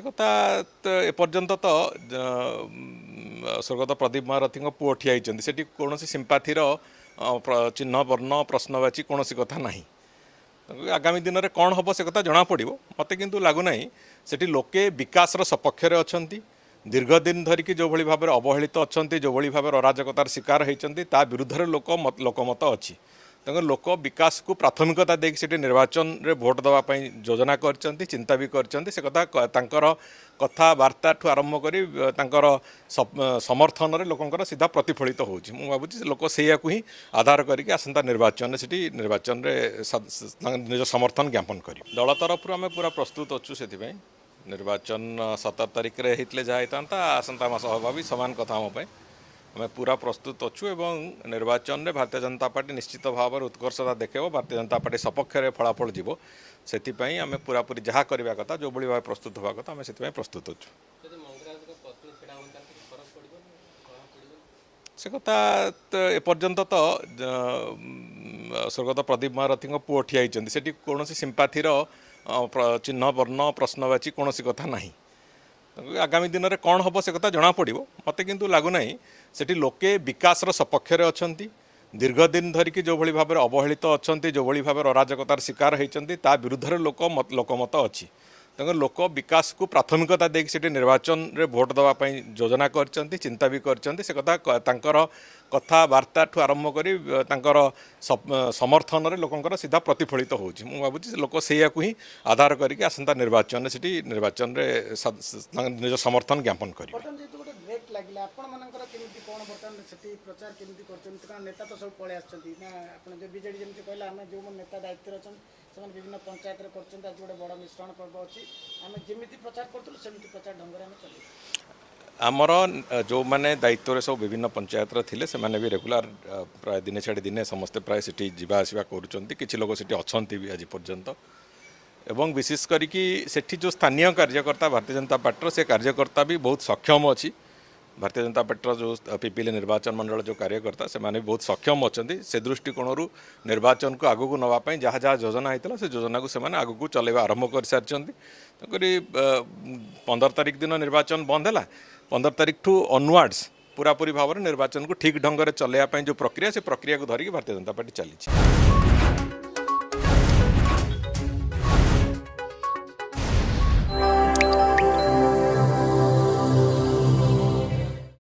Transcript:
कथा एपर्न्त त स्वर्गत प्रदीप महारथीको पूठ ठिया सिम्पाथी र चिन्ह बर्ण प्रश्नवाची कथा कनौँस आगामी दिन से कथा जना पड् मते कि लागु नै सि लोक बिकास र सपक्षर अहिले दीर्घदिन धरिक जोभरि भावर अवहेला अहिले जोभरि भावर अराजकतार शिकार है ताविधले लोक लोकमत अझ ତେଣୁ ଲୋକ ବିକାଶକୁ ପ୍ରାଥମିକତା ଦେଇକି ସେଠି ନିର୍ବାଚନରେ ଭୋଟ୍ ଦେବା ପାଇଁ ଯୋଜନା କରିଛନ୍ତି ଚିନ୍ତା ବି କରିଛନ୍ତି ସେ କଥା ତାଙ୍କର କଥାବାର୍ତ୍ତାଠୁ ଆରମ୍ଭ କରି ତାଙ୍କର ସମର୍ଥନରେ ଲୋକଙ୍କର ସିଧା ପ୍ରତିଫଳିତ ହେଉଛି ମୁଁ ଭାବୁଛି ଲୋକ ସେଇଆକୁ ହିଁ ଆଧାର କରିକି ଆସନ୍ତା ନିର୍ବାଚନରେ ସେଠି ନିର୍ବାଚନରେ ନିଜ ସମର୍ଥନ ଜ୍ଞାପନ କରିବେ ଦଳ ତରଫରୁ ଆମେ ପୁରା ପ୍ରସ୍ତୁତ ଅଛୁ ସେଥିପାଇଁ ନିର୍ବାଚନ ସତର ତାରିଖରେ ହେଇଥିଲେ ଯାହା ହେଇଥାନ୍ତା ଆସନ୍ତା ମାସ ହେବା ବି ସମାନ କଥା ଆମ ପାଇଁ आम पूरा प्रस्तुत अच्छु निर्वाचन में भारतीय जनता पार्टी निश्चित भाव उत्कर्षता देखेब भारतीय जनता पार्टी सपक्ष फलाफल जीव से आम पूरापूरी जहाँ करवा कथा जो भाव प्रस्तुत हवा कथा से प्रस्तुत अच्छु से कथा एपर्यंत तो स्वर्गत प्रदीप महारथी पुओ ठिया से कौन सिंपाथी चिन्ह बर्ण प्रश्नवाची कौन कथा नहीं ଆଗାମୀ ଦିନରେ କ'ଣ ହେବ ସେ କଥା ଜଣାପଡ଼ିବ ମୋତେ କିନ୍ତୁ ଲାଗୁନାହିଁ ସେଠି ଲୋକେ ବିକାଶର ସପକ୍ଷରେ ଅଛନ୍ତି ଦୀର୍ଘ ଦିନ ଧରିକି ଯେଉଁଭଳି ଭାବରେ ଅବହେଳିତ ଅଛନ୍ତି ଯେଉଁଭଳି ଭାବରେ ଅରାଜକତାର ଶିକାର ହୋଇଛନ୍ତି ତା ବିରୁଦ୍ଧରେ ଲୋକ ଲୋକମତ ଅଛି ତାଙ୍କର ଲୋକ ବିକାଶକୁ ପ୍ରାଥମିକତା ଦେଇକି ସେଠି ନିର୍ବାଚନରେ ଭୋଟ ଦେବା ପାଇଁ ଯୋଜନା କରିଛନ୍ତି ଚିନ୍ତା ବି କରିଛନ୍ତି ସେ କଥା ତାଙ୍କର କଥାବାର୍ତ୍ତାଠୁ ଆରମ୍ଭ କରି ତାଙ୍କର ସମର୍ଥନରେ ଲୋକଙ୍କର ସିଧା ପ୍ରତିଫଳିତ ହେଉଛି ମୁଁ ଭାବୁଛି ଲୋକ ସେଇଆକୁ ହିଁ ଆଧାର କରିକି ଆସନ୍ତା ନିର୍ବାଚନରେ ସେଠି ନିର୍ବାଚନରେ ନିଜ ସମର୍ଥନ ଜ୍ଞାପନ କରିବେ ଲାଗିଲା ଆପଣମାନଙ୍କର କେମିତି କ'ଣ ବର୍ତ୍ତମାନ ସେଠି ପ୍ରଚାର କେମିତି କରୁଛନ୍ତି କାରଣ ନେତା ତ ସବୁ ପଳେଇ ଆସୁଛନ୍ତି ନା ଆପଣ ଯେଉଁ ବିଜେଡ଼ି ଯେମିତି କହିଲେ ଆମେ ଯେଉଁମାନେ ନେତା ଦାୟିତ୍ୱରେ ଅଛନ୍ତି ସେମାନେ ବିଭିନ୍ନ ପଞ୍ଚାୟତରେ କରୁଛନ୍ତି ଆଜି ଗୋଟେ ବଡ଼ ମିଶ୍ରଣ ପର୍ବ ଅଛି ଆମେ ଯେମିତି ପ୍ରଚାର କରୁଥିଲୁ ସେମିତି ପ୍ରଚାର ଢଙ୍ଗରେ ଆମେ ଚାଲିବୁ ଆମର ଯେଉଁମାନେ ଦାୟିତ୍ୱରେ ସବୁ ବିଭିନ୍ନ ପଞ୍ଚାୟତର ଥିଲେ ସେମାନେ ବି ରେଗୁଲାର ପ୍ରାୟ ଦିନେ ଛାଡ଼ି ଦିନେ ସମସ୍ତେ ପ୍ରାୟ ସେଠି ଯିବା ଆସିବା କରୁଛନ୍ତି କିଛି ଲୋକ ସେଠି ଅଛନ୍ତି ବି ଆଜି ପର୍ଯ୍ୟନ୍ତ ଏବଂ ବିଶେଷ କରିକି ସେଠି ଯେଉଁ ସ୍ଥାନୀୟ କାର୍ଯ୍ୟକର୍ତ୍ତା ଭାରତୀୟ ଜନତା ପାର୍ଟିର ସେ କାର୍ଯ୍ୟକର୍ତ୍ତା ବି ବହୁତ ସକ୍ଷମ ଅଛି ଭାରତୀୟ ଜନତା ପାର୍ଟିର ଯେଉଁ ପିପିଲି ନିର୍ବାଚନ ମଣ୍ଡଳ ଯେଉଁ କାର୍ଯ୍ୟକର୍ତ୍ତା ସେମାନେ ବହୁତ ସକ୍ଷମ ଅଛନ୍ତି ସେ ଦୃଷ୍ଟିକୋଣରୁ ନିର୍ବାଚନକୁ ଆଗକୁ ନେବା ପାଇଁ ଯାହା ଯାହା ଯୋଜନା ହୋଇଥିଲା ସେ ଯୋଜନାକୁ ସେମାନେ ଆଗକୁ ଚଲାଇବା ଆରମ୍ଭ କରିସାରିଛନ୍ତି ତେଣୁକରି ପନ୍ଦର ତାରିଖ ଦିନ ନିର୍ବାଚନ ବନ୍ଦ ହେଲା ପନ୍ଦର ତାରିଖଠୁ ଅନୱାର୍ଡ଼ସ୍ ପୁରାପୁରି ଭାବରେ ନିର୍ବାଚନକୁ ଠିକ୍ ଢଙ୍ଗରେ ଚଲାଇବା ପାଇଁ ଯେଉଁ ପ୍ରକ୍ରିୟା ସେ ପ୍ରକ୍ରିୟାକୁ ଧରିକି ଭାରତୀୟ ଜନତା ପାର୍ଟି ଚାଲିଛି